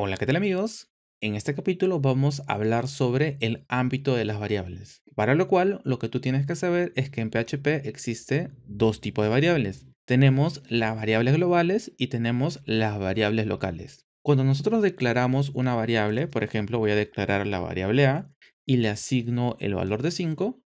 Hola, ¿qué tal amigos? En este capítulo vamos a hablar sobre el ámbito de las variables, para lo cual lo que tú tienes que saber es que en PHP existe dos tipos de variables. Tenemos las variables globales y tenemos las variables locales. Cuando nosotros declaramos una variable, por ejemplo voy a declarar la variable A y le asigno el valor de 5,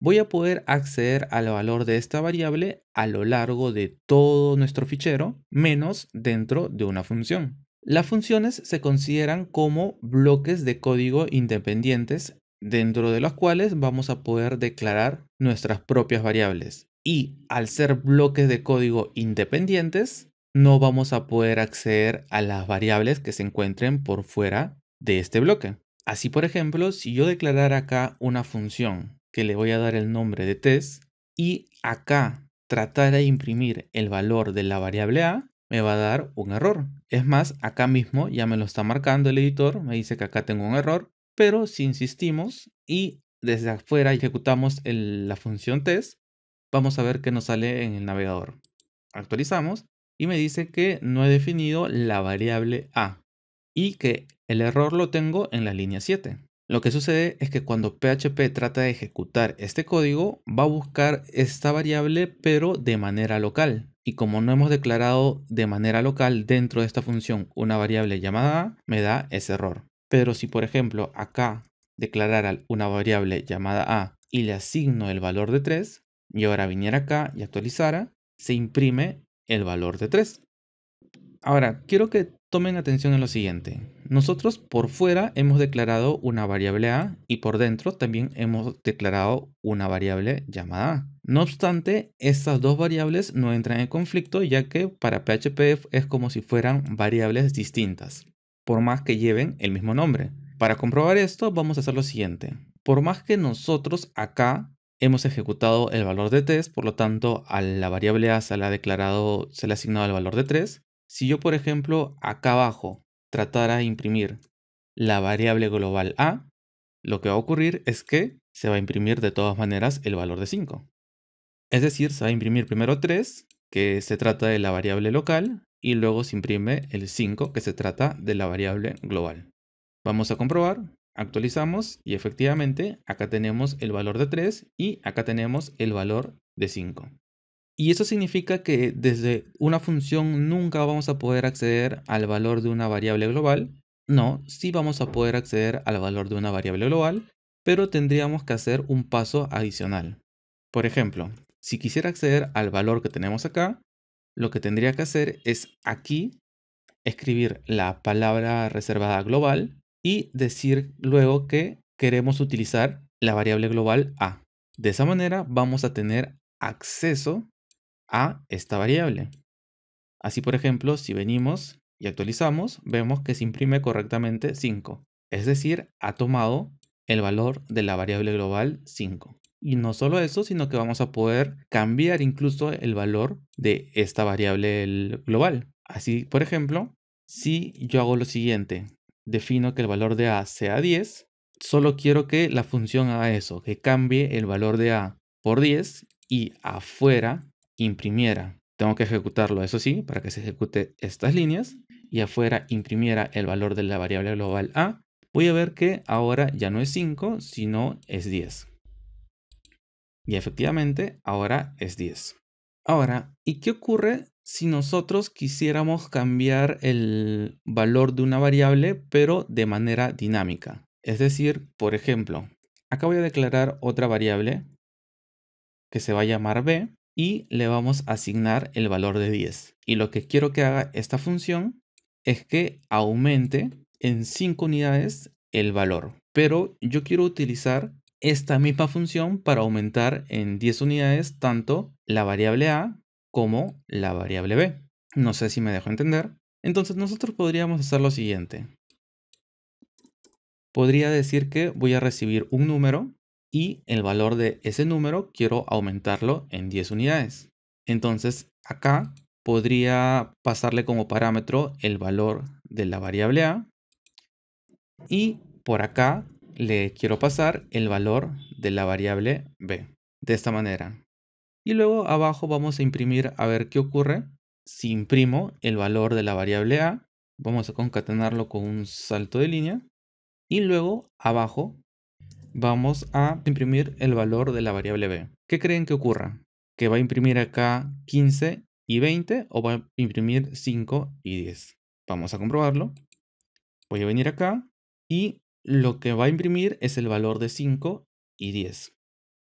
voy a poder acceder al valor de esta variable a lo largo de todo nuestro fichero, menos dentro de una función. Las funciones se consideran como bloques de código independientes dentro de los cuales vamos a poder declarar nuestras propias variables. Y al ser bloques de código independientes, no vamos a poder acceder a las variables que se encuentren por fuera de este bloque. Así, por ejemplo, si yo declarara acá una función que le voy a dar el nombre de test y acá tratara de imprimir el valor de la variable a, me va a dar un error. Es más, acá mismo ya me lo está marcando el editor, me dice que acá tengo un error, pero si insistimos y desde afuera ejecutamos la función test, vamos a ver qué nos sale en el navegador. Actualizamos y me dice que no he definido la variable a y que el error lo tengo en la línea 7. Lo que sucede es que cuando PHP trata de ejecutar este código, va a buscar esta variable pero de manera local y como no hemos declarado de manera local dentro de esta función una variable llamada a, me da ese error. Pero si por ejemplo acá declarara una variable llamada a y le asigno el valor de 3, y ahora viniera acá y actualizara, se imprime el valor de 3. Ahora, quiero que tomen atención en lo siguiente. Nosotros por fuera hemos declarado una variable a y por dentro también hemos declarado una variable llamada a. No obstante, estas dos variables no entran en conflicto ya que para PHP es como si fueran variables distintas, por más que lleven el mismo nombre. Para comprobar esto vamos a hacer lo siguiente. Por más que nosotros acá hemos ejecutado el valor de test por lo tanto a la variable A se le ha le asignado el valor de 3. Si yo por ejemplo acá abajo tratara de imprimir la variable global A, lo que va a ocurrir es que se va a imprimir de todas maneras el valor de 5. Es decir, se va a imprimir primero 3, que se trata de la variable local, y luego se imprime el 5, que se trata de la variable global. Vamos a comprobar, actualizamos y efectivamente acá tenemos el valor de 3 y acá tenemos el valor de 5. Y eso significa que desde una función nunca vamos a poder acceder al valor de una variable global. No, sí vamos a poder acceder al valor de una variable global, pero tendríamos que hacer un paso adicional. Por ejemplo, si quisiera acceder al valor que tenemos acá, lo que tendría que hacer es aquí escribir la palabra reservada global y decir luego que queremos utilizar la variable global a. De esa manera vamos a tener acceso a esta variable. Así por ejemplo, si venimos y actualizamos, vemos que se imprime correctamente 5. Es decir, ha tomado el valor de la variable global 5. Y no solo eso, sino que vamos a poder cambiar incluso el valor de esta variable global. Así, por ejemplo, si yo hago lo siguiente, defino que el valor de A sea 10, solo quiero que la función haga eso, que cambie el valor de A por 10 y afuera imprimiera. Tengo que ejecutarlo, eso sí, para que se ejecute estas líneas y afuera imprimiera el valor de la variable global A, voy a ver que ahora ya no es 5, sino es 10. Y efectivamente, ahora es 10. Ahora, ¿y qué ocurre si nosotros quisiéramos cambiar el valor de una variable, pero de manera dinámica? Es decir, por ejemplo, acá voy a declarar otra variable que se va a llamar b y le vamos a asignar el valor de 10. Y lo que quiero que haga esta función es que aumente en 5 unidades el valor. Pero yo quiero utilizar esta misma función para aumentar en 10 unidades tanto la variable A como la variable B. No sé si me dejo entender. Entonces nosotros podríamos hacer lo siguiente. Podría decir que voy a recibir un número y el valor de ese número quiero aumentarlo en 10 unidades. Entonces acá podría pasarle como parámetro el valor de la variable A y por acá le quiero pasar el valor de la variable b, de esta manera. Y luego abajo vamos a imprimir a ver qué ocurre si imprimo el valor de la variable a. Vamos a concatenarlo con un salto de línea. Y luego abajo vamos a imprimir el valor de la variable b. ¿Qué creen que ocurra? ¿Que va a imprimir acá 15 y 20 o va a imprimir 5 y 10? Vamos a comprobarlo. Voy a venir acá y lo que va a imprimir es el valor de 5 y 10.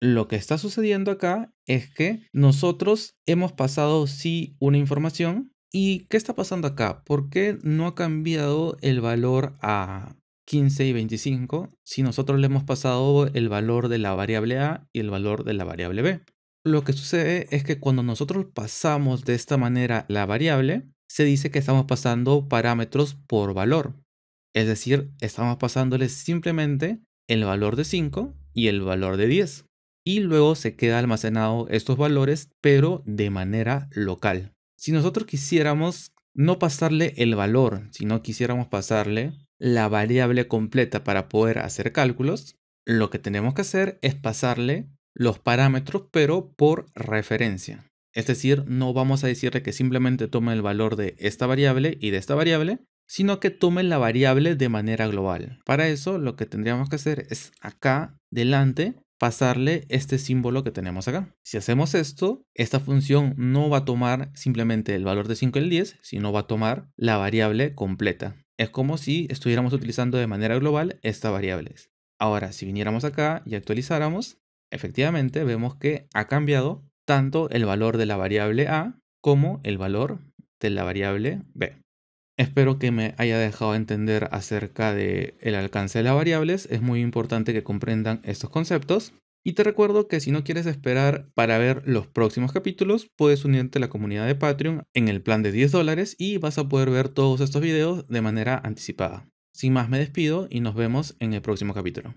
Lo que está sucediendo acá es que nosotros hemos pasado sí una información. ¿Y qué está pasando acá? ¿Por qué no ha cambiado el valor a 15 y 25 si nosotros le hemos pasado el valor de la variable A y el valor de la variable B? Lo que sucede es que cuando nosotros pasamos de esta manera la variable, se dice que estamos pasando parámetros por valor. Es decir, estamos pasándole simplemente el valor de 5 y el valor de 10. Y luego se queda almacenado estos valores, pero de manera local. Si nosotros quisiéramos no pasarle el valor, sino quisiéramos pasarle la variable completa para poder hacer cálculos, lo que tenemos que hacer es pasarle los parámetros, pero por referencia. Es decir, no vamos a decirle que simplemente tome el valor de esta variable y de esta variable, sino que tome la variable de manera global. Para eso lo que tendríamos que hacer es acá delante pasarle este símbolo que tenemos acá. Si hacemos esto, esta función no va a tomar simplemente el valor de 5 el 10, sino va a tomar la variable completa. Es como si estuviéramos utilizando de manera global estas variables. Ahora, si viniéramos acá y actualizáramos, efectivamente vemos que ha cambiado tanto el valor de la variable A como el valor de la variable B. Espero que me haya dejado entender acerca del el alcance de las variables. Es muy importante que comprendan estos conceptos. Y te recuerdo que si no quieres esperar para ver los próximos capítulos, puedes unirte a la comunidad de Patreon en el plan de 10 dólares y vas a poder ver todos estos videos de manera anticipada. Sin más me despido y nos vemos en el próximo capítulo.